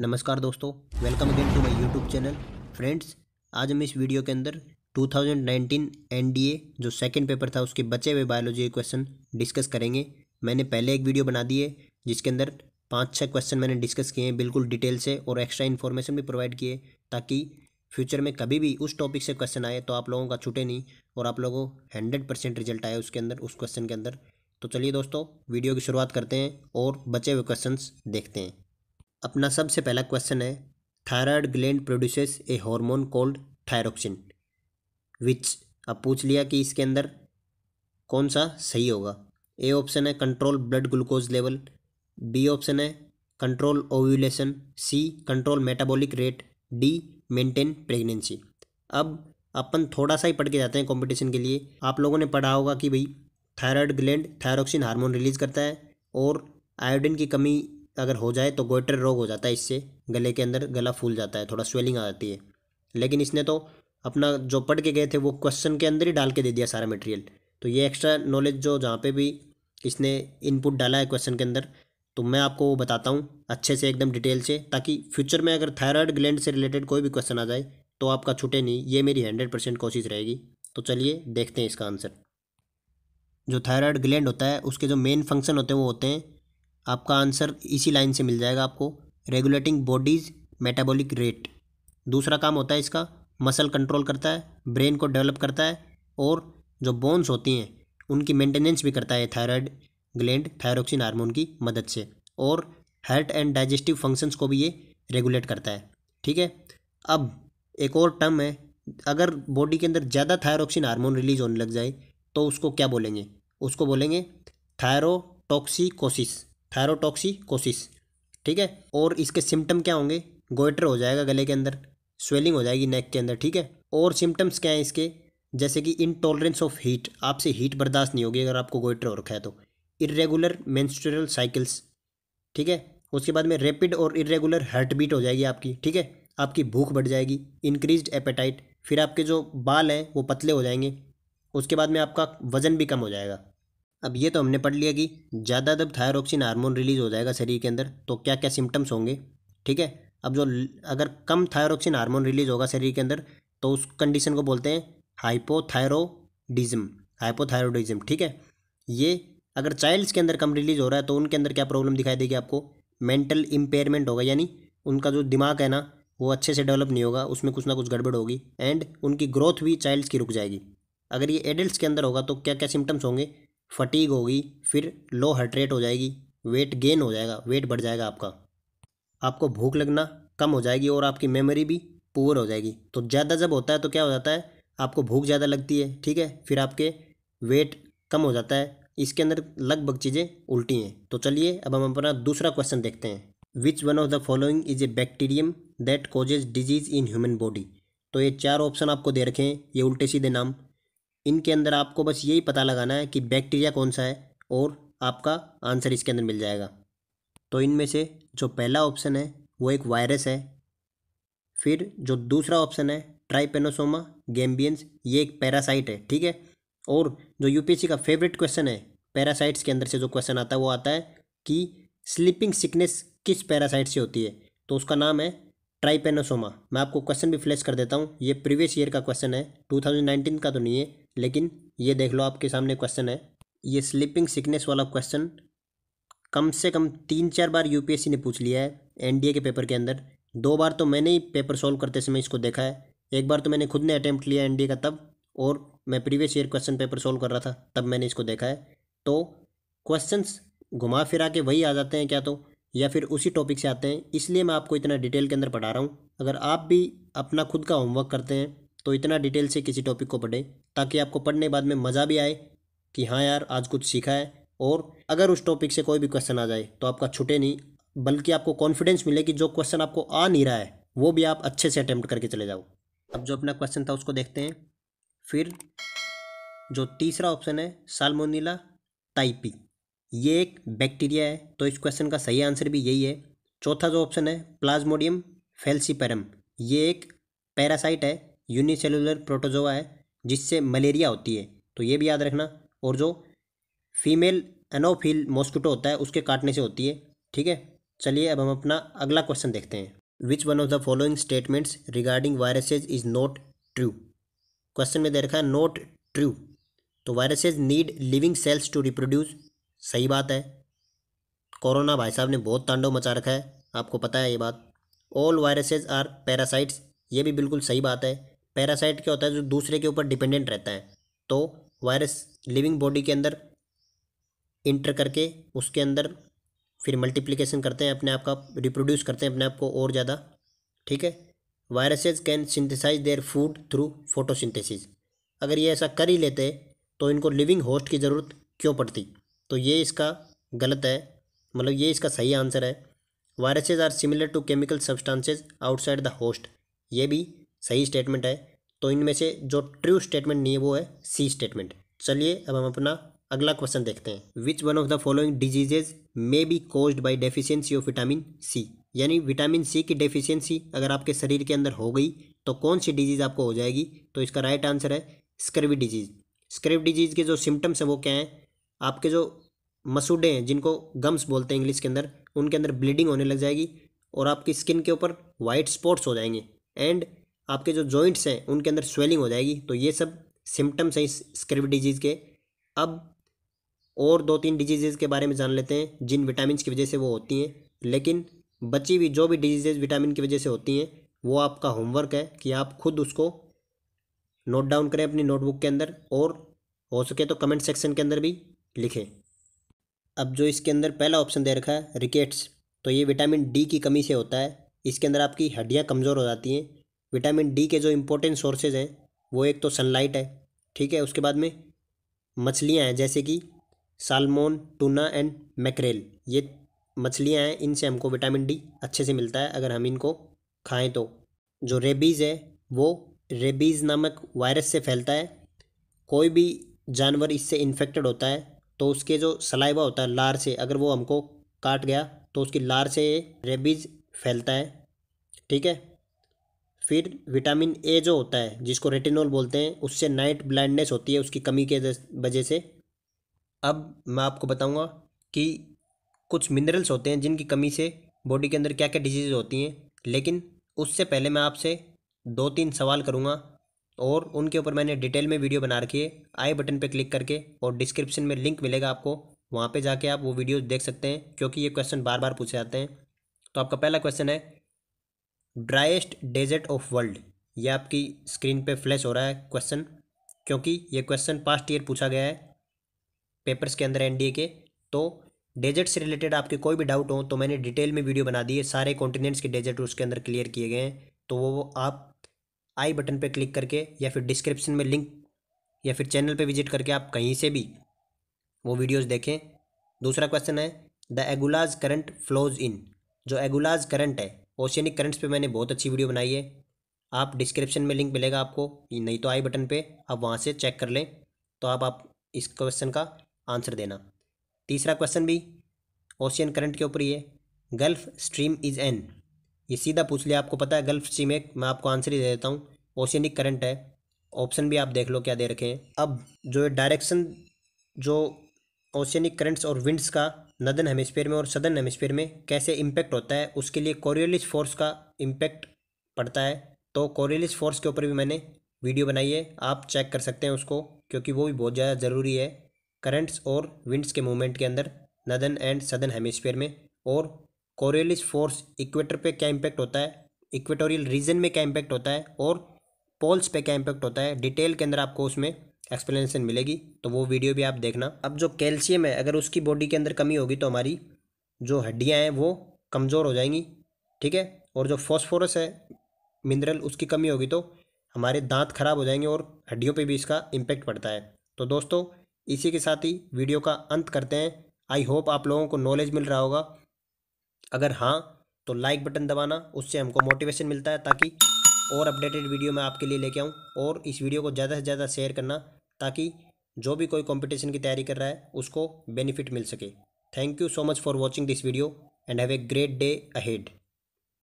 नमस्कार दोस्तों welcome again to my YouTube channel friends आज हम इस वीडियो के अंदर 2019 एनडीए जो सेकंड पेपर था उसके बचे हुए बायोलॉजी के क्वेश्चन डिस्कस करेंगे मैंने पहले एक वीडियो बना दी है जिसके अंदर पाँच छः क्वेश्चन मैंने डिस्कस किए हैं बिल्कुल डिटेल से और एक्स्ट्रा इन्फॉर्मेशन भी प्रोवाइड किए ताकि फ्यूचर में कभी भी उस टॉपिक से क्वेश्चन आए तो आप लोगों का छूटे नहीं और आप लोगों को हंड्रेड परसेंट रिजल्ट आए उसके अंदर उस क्वेश्चन के अंदर तो चलिए दोस्तों वीडियो की शुरुआत करते हैं और बचे हुए क्वेश्चन देखते हैं अपना सबसे पहला क्वेश्चन है thyroid gland produces a hormone called thyroxine which अब पूछ लिया कि इसके अंदर कौन सा सही होगा ए ऑप्शन है control blood glucose level B option है control ovulation C control metabolic rate D maintain pregnancy अब अपन थोड़ा सा ही पढ़ के जाते हैं कंपटीशन के लिए आप लोगों ने पढ़ा होगा कि भाई thyroid gland thyroxine hormone release करता है और आयोडीन की कमी अगर हो जाए तो गोइटर रोग हो जाता है इससे गले के अंदर गला फूल जाता है थोड़ा स्वेलिंग आ जाती है लेकिन इसने तो अपना जो पढ़ के गए थे वो क्वेश्चन के अंदर ही डाल के दे दिया सारा मटेरियल तो ये एक्स्ट्रा नॉलेज जो जहाँ पे भी इसने इनपुट डाला है क्वेश्चन के अंदर तो मैं आपको वो बताता हूँ अच्छे से एकदम डिटेल से ताकि फ्यूचर में अगर थायराइड ग्लैंड से रिलेटेड कोई भी क्वेश्चन आ जाए तो आपका छूटे नहीं ये मेरी हंड्रेड परसेंट कोशिश रहेगी तो चलिए देखते हैं इसका आंसर जो थायराइड ग्लैंड होता है उसके जो मेन फंक्शन होते हैं वो होते हैं आपका आंसर इसी लाइन से मिल जाएगा आपको रेगुलेटिंग बॉडीज़ मेटाबॉलिक रेट दूसरा काम होता है इसका मसल कंट्रोल करता है ब्रेन को डेवलप करता है और जो बोन्स होती हैं उनकी मेंटेनेंस भी करता है थायराइड ग्लैंड थायरोक्सिन हार्मोन की मदद से और हार्ट एंड डाइजेस्टिव फंक्शंस को भी ये रेगुलेट करता है ठीक है अब एक और टर्म है अगर बॉडी के अंदर ज़्यादा थायरोक्सिन हार्मोन रिलीज होने लग जाए तो उसको क्या बोलेंगे उसको बोलेंगे थायरोटॉक्सिकोसिस थायरोटॉक्सिकोसिस ठीक है और इसके सिम्टम क्या होंगे गोइटर हो जाएगा गले के अंदर स्वेलिंग हो जाएगी नेक के अंदर ठीक है और सिम्टम्स क्या हैं इसके जैसे कि इनटॉलरेंस ऑफ हीट आपसे हीट बर्दाश्त नहीं होगी अगर आपको गोइटर हो रखा है तो इरेगुलर मेंस्ट्रुअल साइकिल्स ठीक है उसके बाद में रैपिड और इरेगुलर हार्ट बीट हो जाएगी आपकी ठीक है आपकी भूख बढ़ जाएगी इंक्रीज एपेटाइट फिर आपके जो बाल हैं वो पतले हो जाएंगे उसके बाद में आपका वज़न भी कम हो जाएगा अब ये तो हमने पढ़ लिया कि ज़्यादा जब थायरोक्सिन हार्मोन रिलीज हो जाएगा शरीर के अंदर तो क्या क्या सिम्टम्स होंगे ठीक है अब जो अगर कम थायरोक्सिन हार्मोन रिलीज होगा शरीर के अंदर तो उस कंडीशन को बोलते हैं हाइपोथायरोडिज्म हाइपोथायरोडिज्म ठीक है ये अगर चाइल्ड्स के अंदर कम रिलीज हो रहा है तो उनके अंदर क्या प्रॉब्लम दिखाई देगी आपको मेंटल इम्पेयरमेंट होगा यानी उनका जो दिमाग है ना वो अच्छे से डेवलप नहीं होगा उसमें कुछ ना कुछ गड़बड़ होगी एंड उनकी ग्रोथ भी चाइल्ड्स की रुक जाएगी अगर ये एडल्ट्स के अंदर होगा तो क्या क्या सिम्टम्स होंगे फटीग होगी फिर लो हार्ट रेट हो जाएगी वेट गेन हो जाएगा वेट बढ़ जाएगा आपका आपको भूख लगना कम हो जाएगी और आपकी मेमोरी भी पुअर हो जाएगी तो ज़्यादा जब होता है तो क्या हो जाता है आपको भूख ज़्यादा लगती है ठीक है फिर आपके वेट कम हो जाता है इसके अंदर लगभग चीज़ें उल्टी हैं तो चलिए अब हम अपना दूसरा क्वेश्चन देखते हैं which one of the following is a bacterium that causes disease in human body तो ये चार ऑप्शन आपको दे रखे हैं ये उल्टे सीधे नाम इनके अंदर आपको बस यही पता लगाना है कि बैक्टीरिया कौन सा है और आपका आंसर इसके अंदर मिल जाएगा तो इनमें से जो पहला ऑप्शन है वो एक वायरस है फिर जो दूसरा ऑप्शन है ट्राइपेनोसोमा गैम्बियंस ये एक पैरासाइट है ठीक है और जो यूपीएससी का फेवरेट क्वेश्चन है पैरासाइट्स के अंदर से जो क्वेश्चन आता है वो आता है कि स्लीपिंग सिकनेस किस पैरासाइट से होती है तो उसका नाम है ट्राइपेनोसोमा मैं आपको क्वेश्चन भी फ्लैश कर देता हूँ ये प्रीवियस ईयर का क्वेश्चन है टू का तो नहीं है लेकिन ये देख लो आपके सामने क्वेश्चन है ये स्लीपिंग सिकनेस वाला क्वेश्चन कम से कम तीन चार बार यूपीएससी ने पूछ लिया है एनडीए के पेपर के अंदर दो बार तो मैंने ही पेपर सॉल्व करते समय इसको देखा है एक बार तो मैंने खुद ने अटैम्प्ट लिया एन का तब और मैं previous year question paper solve कर रहा था तब मैंने इसको देखा है तो क्वेश्चन घुमा फिरा के वही आ जाते हैं क्या तो या फिर उसी टॉपिक से आते हैं इसलिए मैं आपको इतना डिटेल के अंदर पढ़ा रहा हूँ अगर आप भी अपना खुद का होमवर्क करते हैं तो इतना डिटेल से किसी टॉपिक को पढ़ें ताकि आपको पढ़ने बाद में मज़ा भी आए कि हाँ यार आज कुछ सीखा है और अगर उस टॉपिक से कोई भी क्वेश्चन आ जाए तो आपका छुटे नहीं बल्कि आपको कॉन्फिडेंस मिले कि जो क्वेश्चन आपको आ नहीं रहा है वो भी आप अच्छे से अटैम्प्ट करके चले जाओ अब जो अपना क्वेश्चन था उसको देखते हैं फिर जो तीसरा ऑप्शन है सालमोनीला टाइपी e। ये एक बैक्टीरिया है तो इस क्वेश्चन का सही आंसर भी यही है चौथा जो ऑप्शन है प्लाज्मोडियम फेल्सीपेरम ये एक पैरासाइट है यूनिसेलुलर प्रोटोजोआ है जिससे मलेरिया होती है तो ये भी याद रखना और जो फीमेल एनोफिल मॉस्किटो होता है उसके काटने से होती है ठीक है चलिए अब हम अपना अगला क्वेश्चन देखते हैं which one of the following statements regarding viruses is not true question में दे रखा है नॉट ट्रू तो viruses need living cells to reproduce सही बात है कोरोना भाई साहब ने बहुत तांडव मचा रखा है आपको पता है ये बात ऑल वायरसेज आर पैरासाइट्स ये भी बिल्कुल सही बात है पैरासाइट क्या होता है जो दूसरे के ऊपर डिपेंडेंट रहता है तो वायरस लिविंग बॉडी के अंदर इंटर करके उसके अंदर फिर मल्टीप्लिकेशन करते हैं अपने आप का रिप्रोड्यूस करते हैं अपने आप को और ज़्यादा ठीक है viruses can synthesize their food through photosynthesis अगर ये ऐसा कर ही लेते तो इनको लिविंग होस्ट की ज़रूरत क्यों पड़ती तो ये इसका गलत है मतलब ये इसका सही आंसर है viruses are similar to chemical substances outside the host ये भी सही स्टेटमेंट है तो इनमें से जो ट्रू स्टेटमेंट नहीं है वो है सी स्टेटमेंट चलिए अब हम अपना अगला क्वेश्चन देखते हैं which one of the following diseases may be cause by deficiency of vitamin C यानी विटामिन सी की डेफिशियंसी अगर आपके शरीर के अंदर हो गई तो कौन सी डिजीज़ आपको हो जाएगी तो इसका राइट आंसर है स्क्रवी डिजीज़ स्क्रवी डिजीज़ के जो सिम्टम्स हैं वो क्या हैं आपके जो मसूडे हैं जिनको गम्स बोलते हैं इंग्लिश के अंदर उनके अंदर ब्लीडिंग होने लग जाएगी और आपकी स्किन के ऊपर वाइट स्पॉट्स हो जाएंगे एंड आपके जो जॉइंट्स हैं उनके अंदर स्वेलिंग हो जाएगी तो ये सब सिम्टम्स हैं इस डिजीज़ के अब और दो तीन डिजीज़ के बारे में जान लेते हैं जिन विटामिन की वजह से वो होती हैं लेकिन बची हुई जो भी डिजीज़ विटामिन की वजह से होती हैं वो आपका होमवर्क है कि आप खुद उसको नोट डाउन करें अपनी नोटबुक के अंदर और हो सके तो कमेंट सेक्शन के अंदर भी लिखें अब जो इसके अंदर पहला ऑप्शन दे रखा है रिकेट्स तो ये विटामिन डी की कमी से होता है इसके अंदर आपकी हड्डियाँ कमज़ोर हो जाती हैं विटामिन डी के जो इम्पोर्टेंट सोर्सेज हैं वो एक तो सनलाइट है ठीक है उसके बाद में मछलियाँ हैं जैसे कि सालमोन टूना एंड मैकरेल ये मछलियाँ हैं इनसे हमको विटामिन डी अच्छे से मिलता है अगर हम इनको खाएं तो जो रेबीज़ है वो रेबीज़ नामक वायरस से फैलता है कोई भी जानवर इससे इन्फेक्टेड होता है तो उसके जो सलाइवा होता है लार से अगर वो हमको काट गया तो उसकी लार से रेबीज़ फैलता है ठीक है फिर विटामिन ए जो होता है जिसको रेटिनॉल बोलते हैं उससे नाइट ब्लाइंडनेस होती है उसकी कमी के वजह से अब मैं आपको बताऊंगा कि कुछ मिनरल्स होते हैं जिनकी कमी से बॉडी के अंदर क्या क्या डिजीज़ होती हैं लेकिन उससे पहले मैं आपसे दो तीन सवाल करूँगा और उनके ऊपर मैंने डिटेल में वीडियो बना रखी है आई बटन पर क्लिक करके और डिस्क्रिप्शन में लिंक मिलेगा आपको वहाँ पर जाके आप वो वीडियो देख सकते हैं क्योंकि ये क्वेश्चन बार बार पूछे जाते हैं तो आपका पहला क्वेश्चन है ड्राइस्ट डेजर्ट ऑफ वर्ल्ड यह आपकी स्क्रीन पे फ्लैश हो रहा है क्वेश्चन क्योंकि ये क्वेश्चन पास्ट ईयर पूछा गया है पेपर्स के अंदर एनडीए के तो डेजर्ट से रिलेटेड आपके कोई भी डाउट हो तो मैंने डिटेल में वीडियो बना दिए सारे कॉन्टिनेंट्स के डेजर्ट उसके अंदर क्लियर किए गए हैं तो वो आप आई बटन पर क्लिक करके या फिर डिस्क्रिप्शन में लिंक या फिर चैनल पर विजिट करके आप कहीं से भी वो वीडियोज़ देखें दूसरा क्वेश्चन है the Agulhas current flows in जो एगुलाज करंट है ओशियनिक करंट्स पे मैंने बहुत अच्छी वीडियो बनाई है आप डिस्क्रिप्शन में लिंक मिलेगा आपको नहीं तो आई बटन पे आप वहाँ से चेक कर लें तो आप आप इस क्वेश्चन का आंसर देना तीसरा क्वेश्चन भी ओशियन करंट के ऊपर ही है गल्फ स्ट्रीम इज़ एन ये सीधा पूछ लिया आपको पता है गल्फ स्ट्रीम एक मैं आपको आंसर ही दे देता हूँ ओशियनिक करंट है ऑप्शन भी आप देख लो क्या दे रखे हैं अब जो डायरेक्शन जो ओशियनिक करंट्स और विंड्स का नदन हेमिसफेयर में और सदन हेमिसफेयर में कैसे इम्पैक्ट होता है उसके लिए कोरियलिस फोर्स का इम्पैक्ट पड़ता है तो कोरियलिस फोर्स के ऊपर भी मैंने वीडियो बनाई है आप चेक कर सकते हैं उसको क्योंकि वो भी बहुत ज़्यादा ज़रूरी है करंट्स और विंड्स के मूवमेंट के अंदर नदन एंड सदन हेमिसफेयर में और कोरियलिस फोर्स इक्वेटर पे क्या इम्पैक्ट होता है इक्वेटोरियल रीजन में क्या इम्पैक्ट होता है और पोल्स पे क्या इम्पैक्ट होता है डिटेल के अंदर आपको उसमें एक्सप्लेनेशन मिलेगी तो वो वीडियो भी आप देखना अब जो कैल्शियम है अगर उसकी बॉडी के अंदर कमी होगी तो हमारी जो हड्डियाँ हैं वो कमज़ोर हो जाएंगी ठीक है और जो फॉस्फोरस है मिनरल उसकी कमी होगी तो हमारे दांत खराब हो जाएंगे और हड्डियों पे भी इसका इम्पेक्ट पड़ता है तो दोस्तों इसी के साथ ही वीडियो का अंत करते हैं आई होप आप लोगों को नॉलेज मिल रहा होगा अगर हाँ तो लाइक बटन दबाना उससे हमको मोटिवेशन मिलता है ताकि और अपडेटेड वीडियो मैं आपके लिए लेके आऊँ और इस वीडियो को ज़्यादा से ज़्यादा शेयर करना ताकि जो भी कोई कंपटीशन की तैयारी कर रहा है उसको बेनिफिट मिल सके thank you so much for watching this video and have a great day ahead